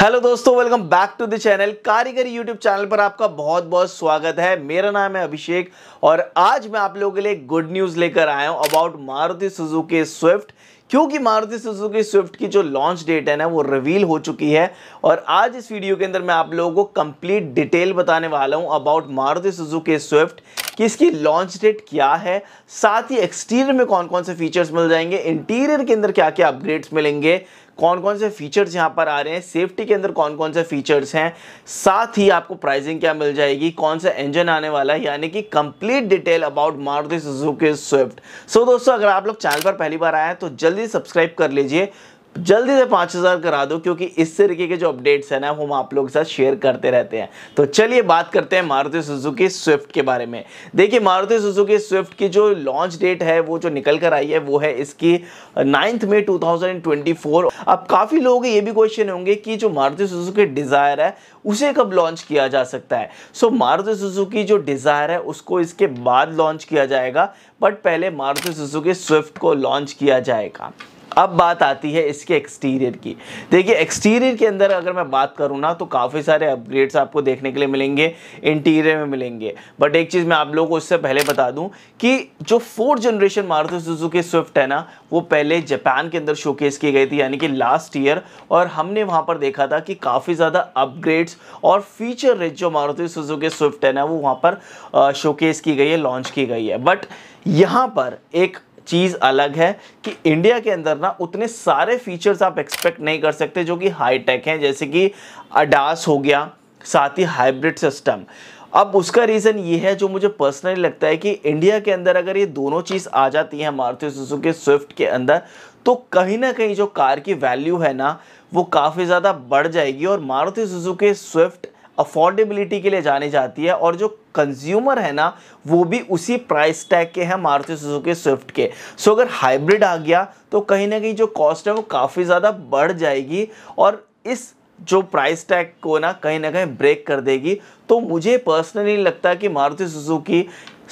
hello दोस्तों welcome back to the channel Karigari YouTube channel पर आपका बहुत बहुत स्वागत है मेरा नाम है अभिषेक और आज मैं आप लोगों के लिए गुड न्यूज़ लेकर आया हूं अबाउट मारुति सुजुकी स्विफ्ट क्योंकि मारुति सुजुकी स्विफ्ट की जो लॉन्च डेट है ना वो रिवील हो चुकी है और आज इस वीडियो के अंदर मैं आप लोगों को कंप्लीट डिटेल बताने वाला हूँ अबाउट मारुति सुजुकी स्विफ्ट कि इसकी लॉन्च डेट क्या है साथ ही एक्सटीरियर में कौन कौन से फीचर्स मिल जाएंगे इंटीरियर के अंदर क्या क्या अपग्रेड्स मिलेंगे कौन कौन से फीचर्स यहाँ पर आ रहे हैं सेफ्टी के अंदर कौन कौन से फीचर्स हैं साथ ही आपको प्राइसिंग क्या मिल जाएगी कौन सा इंजन आने वाला है यानी कि complete detail about Maruti Suzuki Swift so दोस्तों अगर आप लोग चैनल पर पहली बार आए हैं तो जल्दी सब्सक्राइब कर लीजिए जल्दी से पांच हज़ार करा दो क्योंकि इस तरीके के जो अपडेट्स हैं ना वो हम आप लोगों के साथ शेयर करते रहते हैं तो चलिए बात करते हैं मारुति सुजुकी स्विफ्ट के बारे में देखिए मारुति सुजुकी स्विफ्ट की जो लॉन्च डेट है वो जो निकल कर आई है वो है इसकी नाइन्थ मई टू अब काफ़ी लोगों के ये भी क्वेश्चन होंगे कि जो मारुति सुजुकी डिज़ायर है उसे कब लॉन्च किया जा सकता है सो मारुति सुजुकी जो डिज़ायर है उसको इसके बाद लॉन्च किया जाएगा बट पहले मारुति सुजुकी स्विफ्ट को लॉन्च किया जाएगा अब बात आती है इसके एक्सटीरियर की देखिए एक्सटीरियर के अंदर अगर मैं बात करूँ ना तो काफ़ी सारे अपग्रेड्स आपको देखने के लिए मिलेंगे इंटीरियर में मिलेंगे बट एक चीज़ मैं आप लोगों को उससे पहले बता दूँ कि जो fourth generation Maruti Suzuki Swift है ना वो पहले जापान के अंदर शोकेस की गई थी यानी कि लास्ट ईयर और हमने वहाँ पर देखा था कि काफ़ी ज़्यादा अपग्रेड्स और फीचर रिच जो मारुति सुजुकी स्विफ्ट है ना वो वहाँ पर शोकेस की गई है लॉन्च की गई है बट यहाँ पर एक चीज़ अलग है कि इंडिया के अंदर ना उतने सारे फीचर्स आप एक्सपेक्ट नहीं कर सकते जो कि हाईटेक हैं जैसे कि अडास हो गया साथ ही हाइब्रिड सिस्टम अब उसका रीज़न ये है जो मुझे पर्सनली लगता है कि इंडिया के अंदर अगर ये दोनों चीज़ आ जाती है मारुति के स्विफ्ट के अंदर तो कहीं ना कहीं जो कार की वैल्यू है ना वो काफ़ी ज़्यादा बढ़ जाएगी और मारुति सुजुकी स्विफ्ट अफोर्डेबिलिटी के लिए जानी जाती है और जो कंज्यूमर है ना वो भी उसी प्राइस टैग के हैं मारुति सुजुकी स्विफ्ट के सो अगर हाइब्रिड आ गया तो कहीं ना कहीं जो कॉस्ट है वो काफ़ी ज़्यादा बढ़ जाएगी और इस जो प्राइस टैग को ना कहीं ना कहीं ब्रेक कर देगी तो मुझे पर्सनली लगता है कि मारुति सुजुकी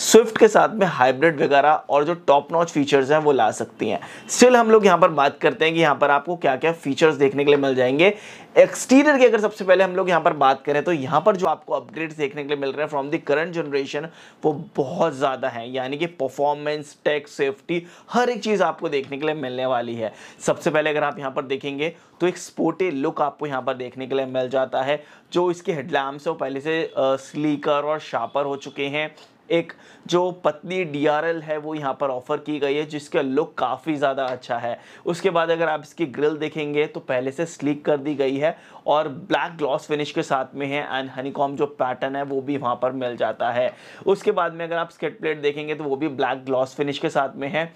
स्विफ्ट के साथ में हाइब्रिड वगैरह और जो टॉप नॉच फीचर्स हैं वो ला सकती हैं स्टिल हम लोग यहाँ पर बात करते हैं कि यहाँ पर आपको क्या क्या फीचर्स देखने के लिए मिल जाएंगे एक्सटीरियर की अगर सबसे पहले हम लोग यहाँ पर बात करें तो यहाँ पर जो आपको अपग्रेड्स देखने के लिए मिल रहे हैं फ्रॉम द करंट जनरेशन वो बहुत ज़्यादा है यानी कि परफॉर्मेंस टेक सेफ्टी हर एक चीज़ आपको देखने के लिए मिलने वाली है सबसे पहले अगर आप यहाँ पर देखेंगे तो एक स्पोर्टी लुक आपको यहाँ पर देखने के लिए मिल जाता है जो इसके हेडलैम्प्स हैं वो पहले से स्लीकर और शार्पर हो चुके हैं एक जो पतली डी है वो यहाँ पर ऑफ़र की गई है जिसका लुक काफ़ी ज़्यादा अच्छा है उसके बाद अगर आप इसकी ग्रिल देखेंगे तो पहले से स्लीक कर दी गई है और ब्लैक ग्लॉस फिनिश के साथ में है एंड हनीकॉम जो पैटर्न है वो भी वहाँ पर मिल जाता है उसके बाद में अगर आप स्केट प्लेट देखेंगे तो वो भी ब्लैक ग्लॉस फिनिश के साथ में है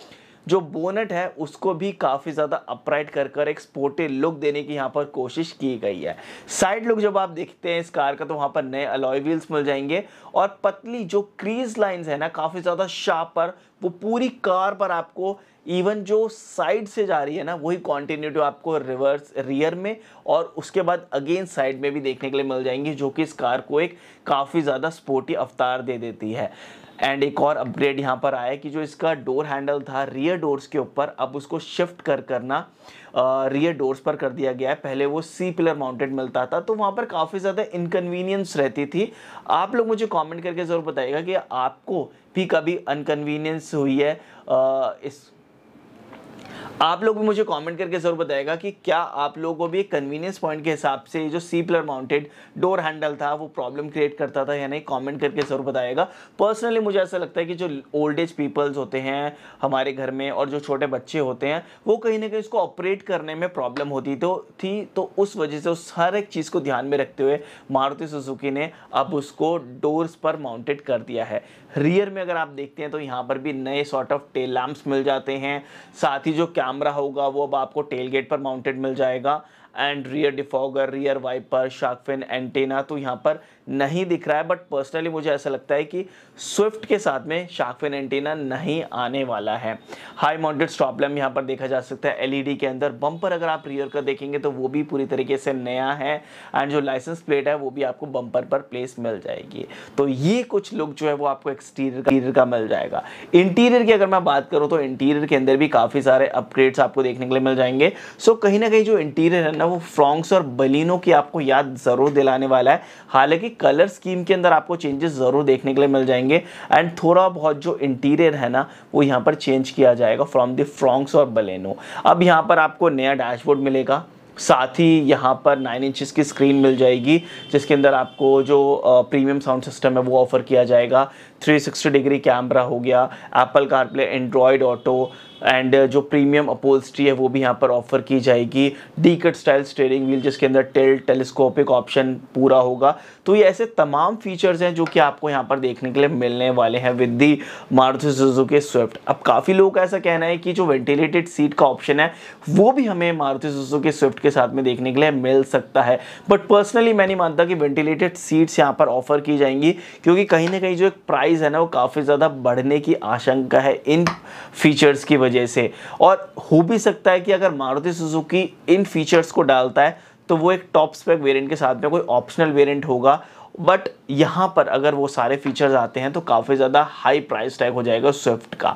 जो बोनेट है उसको भी काफ़ी ज़्यादा अपराइट कर कर एक स्पोर्टेड लुक देने की यहाँ पर कोशिश की गई है साइड लुक जब आप देखते हैं इस कार का तो वहाँ पर नए अलॉय व्हील्स मिल जाएंगे और पतली जो क्रीज लाइन है ना काफ़ी ज़्यादा शार्प पर वो पूरी कार पर आपको इवन जो साइड से जा रही है ना वही कॉन्टिन्यूटी आपको रिवर्स रियर में और उसके बाद अगेन साइड में भी देखने के लिए मिल जाएंगी जो कि इस कार को एक काफ़ी ज़्यादा स्पोर्टी अवतार दे देती है एंड एक और अपग्रेड यहाँ पर आया कि जो इसका डोर हैंडल था रियर डोर्स के ऊपर अब उसको शिफ्ट कर करना रियर डोर्स पर कर दिया गया है पहले वो सी पिलर माउंटेड मिलता था तो वहाँ पर काफ़ी ज़्यादा इनकन्वीनियंस रहती थी आप लोग मुझे कमेंट करके ज़रूर बताइएगा कि आपको भी कभी अनकन्वीनियंस हुई है आ, इस आप लोग भी मुझे कमेंट करके ज़रूर बताएगा कि क्या आप लोगों को भी एक कन्वीनियंस पॉइंट के हिसाब से जो C pillar mounted door handle था वो प्रॉब्लम क्रिएट करता था या नहीं कमेंट करके ज़रूर बताएगा पर्सनली मुझे ऐसा लगता है कि जो ओल्ड एज पीपल्स होते हैं हमारे घर में और जो छोटे बच्चे होते हैं वो कहीं ना कहीं उसको ऑपरेट करने में प्रॉब्लम होती तो थी तो उस वजह से उस हर एक चीज़ को ध्यान में रखते हुए मारुति सुजुकी ने अब उसको डोर्स पर माउंटेड कर दिया है रियर में अगर आप देखते हैं तो यहाँ पर भी नए सॉर्ट ऑफ टेल लैम्प्स मिल जाते हैं साथ ही जो क्या कैमरा होगा वो अब आपको टेलगेट पर माउंटेड मिल जाएगा and rear defogger rear wiper shark fin antenna तो यहाँ पर नहीं दिख रहा है बट पर्सनली मुझे ऐसा लगता है कि स्विफ्ट के साथ में शार्कफिन एंटेना नहीं आने वाला है हाई माउंटेड प्रॉब्लम यहाँ पर देखा जा सकता है एलईडी e के अंदर बम्पर अगर आप रियर का देखेंगे तो वो भी पूरी तरीके से नया है एंड जो लाइसेंस प्लेट है वो भी आपको बम्पर पर प्लेस मिल जाएगी तो ये कुछ लुक जो है वो आपको एक्सटीरियर का, का मिल जाएगा इंटीरियर की अगर मैं बात करूँ तो इंटीरियर के अंदर भी काफ़ी सारे अपग्रेड्स आपको देखने के लिए मिल जाएंगे सो कहीं ना कहीं जो इंटीरियर है ना वो फ्रॉन्क्स और बलिनो की आपको याद ज़रूर दिलाने वाला है हालांकि कलर स्कीम के अंदर आपको चेंजेस ज़रूर देखने के लिए मिल जाएंगे एंड थोड़ा बहुत जो इंटीरियर है ना वो यहाँ पर चेंज किया जाएगा फ्रॉम द फ्रॉन्क्स और बलिनो अब यहाँ पर आपको नया डैशबोर्ड मिलेगा साथ ही यहाँ पर नाइन इंचज़ की स्क्रीन मिल जाएगी जिसके अंदर आपको जो प्रीमियम साउंड सिस्टम है वो ऑफ़र किया जाएगा 360 डिग्री कैमरा हो गया Apple CarPlay Android auto and uh, जो प्रीमियम अपोलस्ट्री है वो भी यहाँ पर ऑफर की जाएगी D cut style steering wheel जिसके अंदर टेल टेलीस्कोपिक ऑप्शन पूरा होगा तो ये ऐसे तमाम फीचर्स हैं जो कि आपको यहाँ पर देखने के लिए मिलने वाले हैं with the Maruti Suzuki Swift अब काफ़ी लोगों का ऐसा कहना है कि जो वेंटिलेटेड सीट का ऑप्शन है वो भी हमें मारुति सुजुकी स्विफ्ट के साथ में देखने के लिए मिल सकता है बट पर्सनली मैं नहीं मानता कि वेंटिलेटेड सीट्स यहाँ पर ऑफर की जाएंगी क्योंकि कहीं ना कहीं जो एक प्राइस है ना वो काफ़ी ज़्यादा बढ़ने की आशंका है इन फीचर्स की वजह वजह से और हो भी सकता है कि अगर मारुति सुजुकी इन फीचर्स को डालता है तो वो एक टॉप स्पेक वेरिएंट के साथ में कोई ऑप्शनल वेरिएंट होगा बट यहाँ पर अगर वो सारे फीचर्स आते हैं तो काफ़ी ज़्यादा हाई प्राइस टैग हो जाएगा स्विफ्ट का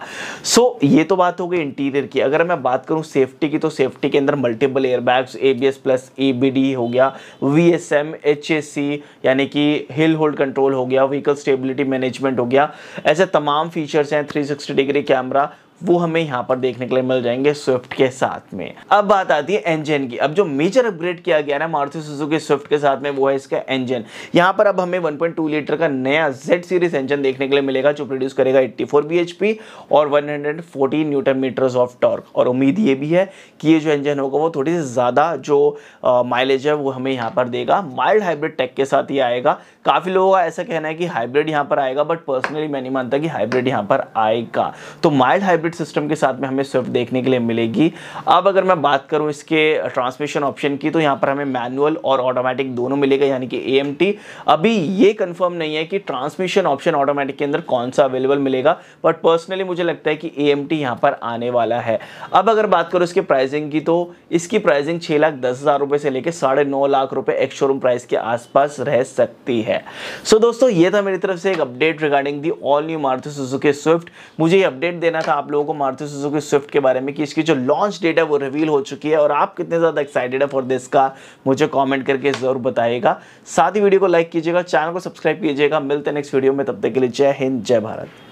सो so, ये तो बात हो गई इंटीरियर की अगर मैं बात करूँ सेफ्टी की तो सेफ्टी के अंदर multiple airbags A B S plus A B D हो गया V S M H A C यानी कि हिल होल्ड कंट्रोल हो गया व्हीकल स्टेबिलिटी मैनेजमेंट हो गया ऐसे तमाम फीचर्स हैं थ्री सिक्सटी डिग्री कैमरा वो हमें यहाँ पर देखने के लिए मिल जाएंगे स्विफ्ट के साथ में अब बात आती है इंजन की अब जो मेजर अपग्रेड किया गया ना मारुति सुजुकी स्विफ्ट के साथ में वो है इसका इंजन यहाँ पर अब हमें 1.2 लीटर का नया Z सीरीज इंजन देखने के लिए मिलेगा जो प्रोड्यूस करेगा 84 फोर और 114 न्यूटन मीटर्स ऑफ टॉर्क और उम्मीद ये भी है कि ये जो इंजन होगा वो थोड़ी सी ज़्यादा जो माइलेज है वो हमें यहाँ पर देगा माइल्ड हाइब्रिड टेक के साथ ही आएगा काफ़ी लोगों का ऐसा कहना है कि हाइब्रिड यहाँ पर आएगा बट पर्सनली मैं नहीं मानता कि हाइब्रिड यहाँ पर आएगा तो माइल्ड हाइब्रिड हाइब्रिड सिस्टम के साथ में हमें स्विफ्ट देखने के लिए मिलेगी अब अगर मैं बात करूं इसके ट्रांसमिशन ऑप्शन की तो यहां पर हमें मैनुअल और ऑटोमेटिक दोनों मिलेगा यानी कि ए अभी ये कंफर्म नहीं है कि ट्रांसमिशन ऑप्शन ऑटोमेटिक के अंदर कौन सा अवेलेबल मिलेगा बट पर्सनली मुझे लगता है कि ए एम पर आने वाला है अब अगर बात करूँ इसके प्राइजिंग की तो इसकी प्राइजिंग छः लाख दस हज़ार रुपये से लेकर साढ़े नौ लाख रुपये एक्स शोरूम प्राइस के आसपास रह सकती है सो so, दोस्तों ये था मेरी तरफ से एक update regarding the all new Maruti Suzuki Swift मुझे ये अपडेट देना था आप लोगों को मारुति सुजुकी स्विफ्ट के बारे में कि इसकी जो लॉन्च डेट है वो रिवील हो चुकी है और आप कितने ज़्यादा एक्साइटेड है फॉर दिस का मुझे कॉमेंट करके ज़रूर बताइएगा साथ ही वीडियो को लाइक कीजिएगा चैनल को सब्सक्राइब कीजिएगा मिलते हैं नेक्स्ट वीडियो में तब तक के लिए जय हिंद जय भारत